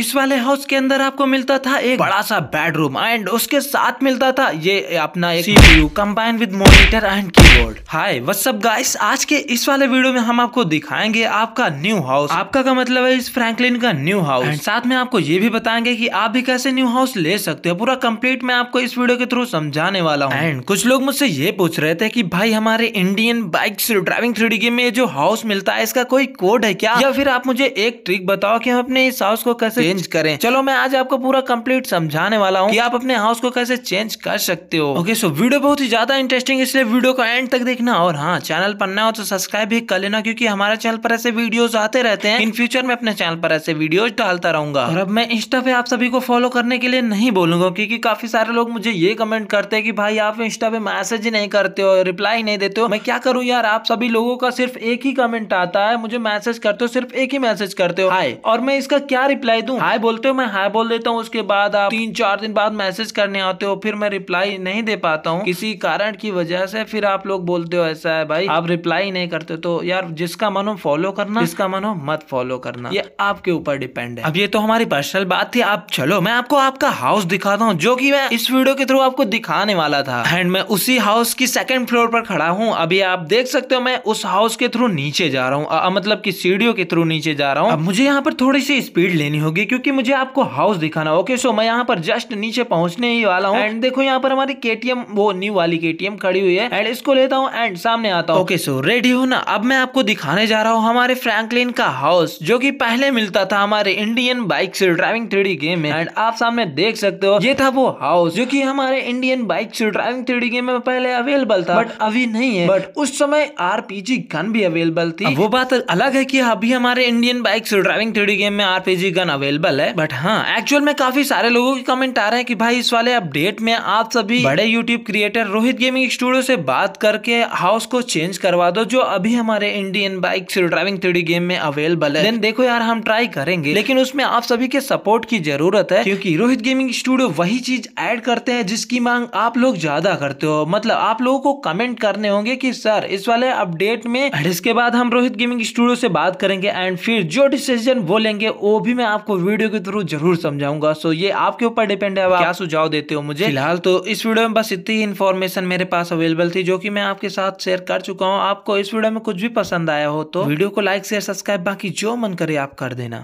इस वाले हाउस के अंदर आपको मिलता था एक बड़ा सा बेडरूम एंड उसके साथ मिलता था ये अपना एक CPU combine with monitor and keyboard hi what's up guys आज के इस वाले वीडियो में हम आपको दिखाएंगे आपका न्यू हाउस आपका का मतलब है इस फ्रैंकलिन का न्यू हाउस एंड साथ में आपको ये भी बताएंगे की आप भी कैसे न्यू हाउस ले सकते हो पूरा कम्प्लीट मैं आपको इस वीडियो के थ्रू समझाने वाला हूँ एंड कुछ लोग मुझसे ये पूछ रहे थे की भाई हमारे Indian bike driving three game में जो हाउस मिलता है इसका कोई कोड है क्या या फिर आप मुझे एक ट्रिक बताओ की हम अपने इस हाउस को कैसे चेंज करें चलो मैं आज आपको पूरा कंप्लीट समझाने वाला हूँ कि आप अपने हाउस को कैसे चेंज कर सकते हो ओके सो वीडियो बहुत ही ज्यादा इंटरेस्टिंग इसलिए वीडियो को एंड तक देखना और हाँ चैनल पर ना हो तो सब्सक्राइब भी कर लेना क्योंकि हमारे चैनल पर ऐसे वीडियो आते रहते हैं इन फ्यूचर में अपने चैनल पर ऐसे वीडियो डालता रहूंगा और अब मैं इंस्टा पे आप सभी को फॉलो करने के लिए नहीं बोलूंगा क्योंकि काफी सारे लोग मुझे ये कमेंट करते हैं कि भाई आप इंस्टा पे मैसेज ही नहीं करते हो रिप्लाई नहीं देते हो मैं क्या करूँ यार आप सभी लोगों का सिर्फ एक ही कमेंट आता है मुझे मैसेज करते हो सिर्फ एक ही मैसेज करते हो हाय और मैं इसका क्या रिप्लाई दू दूं हाय बोलते हो मैं हाय बोल देता हूँ उसके बाद आप तीन चार दिन बाद मैसेज करने आते हो फिर मैं रिप्लाई नहीं दे पाता हूँ किसी कारण की वजह से फिर आप लोग बोलते हो ऐसा है भाई आप रिप्लाई नहीं करते तो यार जिसका मन हो फॉलो करना जिसका मन हो मत फॉलो करना ये आपके ऊपर डिपेंड है अब ये तो हमारी पर्सनल बात थी आप चलो मैं आपको आपका हाउस दिखाता हूँ जो की मैं इस वीडियो के थ्रू आपको दिखाने वाला था एंड मैं उसी हाउस की सेकंड फ्लोर पर खड़ा हूँ अभी आप देख सकते हो मैं उस हाउस के थ्रू नीचे जा रहा हूँ मतलब की सीढ़ियों के थ्रू नीचे जा रहा हूँ मुझे यहाँ पर थोड़ी सी स्पीड लेनी होगी होगी क्योंकि मुझे आपको हाउस दिखाना ओके सो मैं यहाँ पर जस्ट नीचे पहुंचने ही वाला हूँ एंड देखो यहाँ पर हमारी केटीएम वो न्यू वाली केटीएम खड़ी हुई है एंड इसको लेता हूँ एंड सामने आता हूँ ओके सो रेडी हो ना अब मैं आपको दिखाने जा रहा हूँ हमारे फ्रैंकलिन का हाउस जो की पहले मिलता था हमारे इंडियन बाइक से ड्राइविंग थ्री गेम में एंड आप सामने देख सकते हो ये था वो हाउस जो की हमारे इंडियन बाइक से ड्राइविंग थ्री गेम में पहले अवेलेबल था बट अभी नहीं है बट उस समय आरपीजी गन भी अवेलेबल थी वो बात अलग है की अभी हमारे इंडियन बाइक से ड्राइविंग थ्री गेम में आरपीजी गन अवेलेबल अवेलेबल है बट हाँ एक्चुअल में काफी सारे लोगों के कमेंट आ रहे हैं कि भाई इस वाले अपडेट में आप सभी बड़े YouTube creator Rohit gaming studio से बात करके हाउस को चेंज करवा दो जो अभी हमारे Indian bike driving three game में अवेलेबल है देन देखो यार हम ट्राई करेंगे लेकिन उसमें आप सभी के सपोर्ट की जरूरत है क्योंकि रोहित गेमिंग स्टूडियो वही चीज ऐड करते हैं जिसकी मांग आप लोग ज्यादा करते हो मतलब आप लोगों को कमेंट करने होंगे कि सर इस वाले अपडेट में इसके बाद हम रोहित गेमिंग स्टूडियो से बात करेंगे एंड फिर जो डिसीजन वो लेंगे वो भी मैं आपको वीडियो के थ्रू जरूर समझाऊंगा सो ये आपके ऊपर डिपेंड है आप क्या सुझाव देते हो मुझे फिलहाल तो इस वीडियो में बस इतनी इन्फॉर्मेशन मेरे पास अवेलेबल थी जो कि मैं आपके साथ शेयर कर चुका हूँ आपको इस वीडियो में कुछ भी पसंद आया हो तो वीडियो को लाइक शेयर सब्सक्राइब बाकी जो मन करे आप कर देना